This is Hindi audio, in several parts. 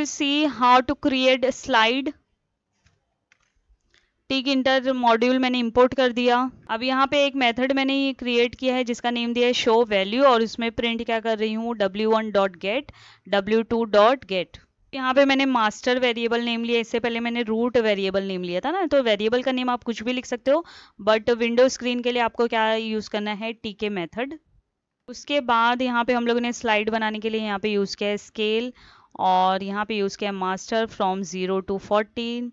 will see how to create a slide Tkinter module मैंने इंपोर्ट कर दिया अब यहाँ पे एक मेथड मैंने क्रिएट किया है जिसका नेम दिया है शो वैल्यू और उसमें प्रिंट क्या कर रही हूँ W one dot get W two dot get यहाँ पे मैंने मास्टर वेरिएबल नेम लिया इससे पहले मैंने रूट वेरिएबल नेम लिया था ना तो वेरिएबल का नेम आप कुछ भी लिख सकते हो बट विंडो स्क्रीन के लिए आपको क्या यूज़ करना है टी मेथड उसके बाद यहाँ पे हम लोगों ने स्लाइड बनाने के लिए यहाँ पे यूज़ किया है स्केल और यहाँ पे यूज़ किया master from zero to fourteen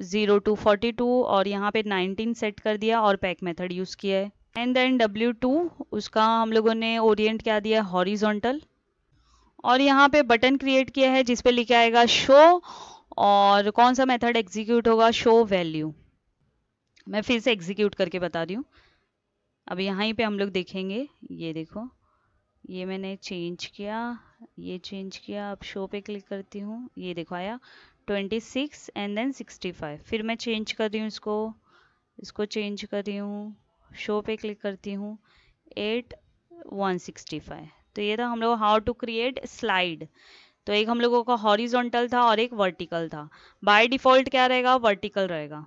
zero to forty two और यहाँ पे नाइनटीन सेट कर दिया और पैक मेथड यूज़ किया है एंड देन डब्ल्यू टू उसका हम लोगों ने ओरिएंट क्या दिया है हॉरिजोंटल और यहाँ पे बटन क्रिएट किया है जिसपे लिखा आएगा शो और कौन सा मेथड एग्जीक्यूट होगा शो वैल्यू मैं फिर से एग्जीक्यूट करके बता रही हूँ अब यहाँ पे हम लोग देखेंगे ये देखो ये मैंने चेंज किया ये चेंज किया अब शो पे क्लिक करती हूँ ये देखो आया twenty and then sixty five फिर मैं चेंज कर रही हूँ इसको इसको चेंज कर रही हूँ शो पे क्लिक करती हूँ एट वन सिक्सटी फाइव तो ये था हम लोग हाउ टू क्रिएट स्लाइड तो एक हम लोगों का हॉरिजॉन्टल था और एक वर्टिकल था बाय डिफ़ॉल्ट क्या रहेगा वर्टिकल रहेगा